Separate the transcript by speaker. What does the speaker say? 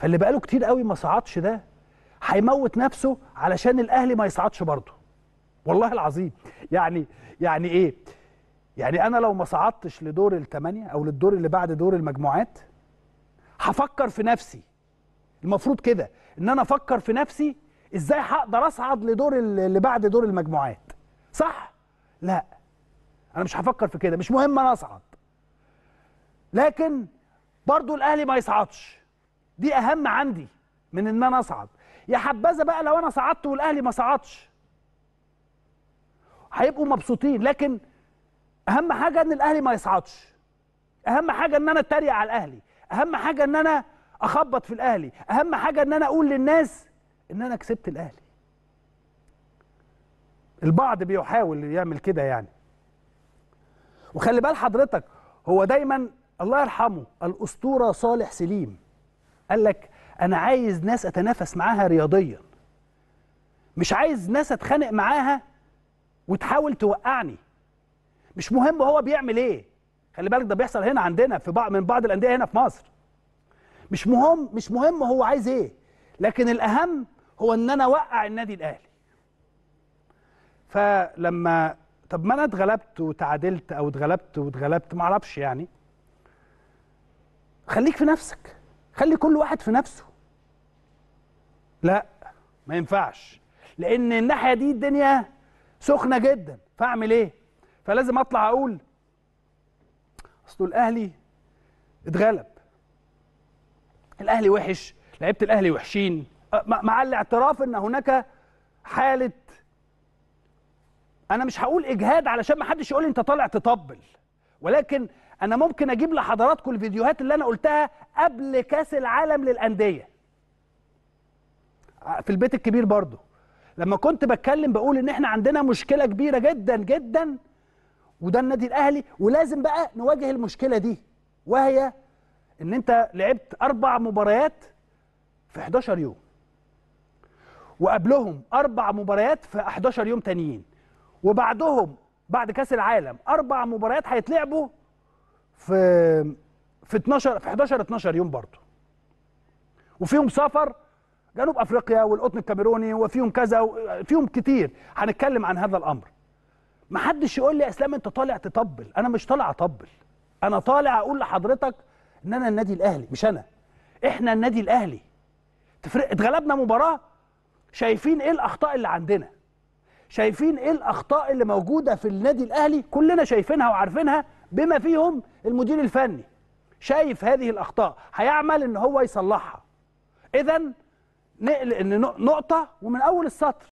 Speaker 1: فاللي بقاله كتير قوي ما صعدش ده هيموت نفسه علشان الاهلي ما يصعدش برضه والله العظيم يعني يعني ايه يعني انا لو ما صعدتش لدور الثمانيه او للدور اللي بعد دور المجموعات هفكر في نفسي المفروض كده ان انا افكر في نفسي ازاي هقدر اصعد لدور اللي بعد دور المجموعات صح لا انا مش هفكر في كده مش مهم انا اصعد لكن برضه الاهلي ما يصعدش دي اهم عندي من ان انا اصعد يا حبذا بقى لو انا صعدت والاهلي ما صعدش هيبقوا مبسوطين لكن اهم حاجه ان الاهلي ما يصعدش اهم حاجه ان انا اتريق على الاهلي اهم حاجه ان انا اخبط في الاهلي اهم حاجه ان انا اقول للناس ان انا كسبت الاهلي البعض بيحاول يعمل كده يعني وخلي بال حضرتك هو دايما الله يرحمه الاسطوره صالح سليم قال لك أنا عايز ناس أتنافس معاها رياضيا مش عايز ناس أتخانق معاها وتحاول توقعني مش مهم هو بيعمل إيه خلي بالك ده بيحصل هنا عندنا في بعض من بعض الأندية هنا في مصر مش مهم مش مهم هو عايز إيه لكن الأهم هو إن أنا أوقع النادي الأهلي فلما طب ما انا اتغلبت وتعادلت او اتغلبت واتغلبت ما اعرفش يعني خليك في نفسك خلي كل واحد في نفسه لا ما ينفعش لان الناحيه دي الدنيا سخنه جدا فاعمل ايه فلازم اطلع اقول اصل الاهلي اتغلب الاهلي وحش لعيبه الاهلي وحشين أه، مع الاعتراف ان هناك حاله انا مش هقول اجهاد علشان ما حدش يقول انت طالع تطبل ولكن انا ممكن اجيب لحضراتكم الفيديوهات اللي انا قلتها قبل كاس العالم للانديه آه، في البيت الكبير برضه لما كنت بتكلم بقول ان احنا عندنا مشكله كبيره جدا جدا وده النادي الاهلي ولازم بقى نواجه المشكله دي وهي ان انت لعبت اربع مباريات في 11 يوم وقبلهم اربع مباريات في 11 يوم تانيين وبعدهم بعد كاس العالم اربع مباريات هيتلعبوا في في 12 في 11 12 يوم برضه وفيهم سفر جنوب افريقيا والقطن الكاميروني وفيهم كذا فيهم كتير هنتكلم عن هذا الامر ما حدش يقول لي اسلام انت طالع تطبل انا مش طالع اطبل انا طالع اقول لحضرتك ان انا النادي الاهلي مش انا احنا النادي الاهلي تفرق اتغلبنا مباراه شايفين ايه الاخطاء اللي عندنا شايفين ايه الاخطاء اللي موجوده في النادي الاهلي كلنا شايفينها وعارفينها بما فيهم المدير الفني شايف هذه الاخطاء هيعمل ان هو يصلحها اذا نقل ان نقطه ومن اول السطر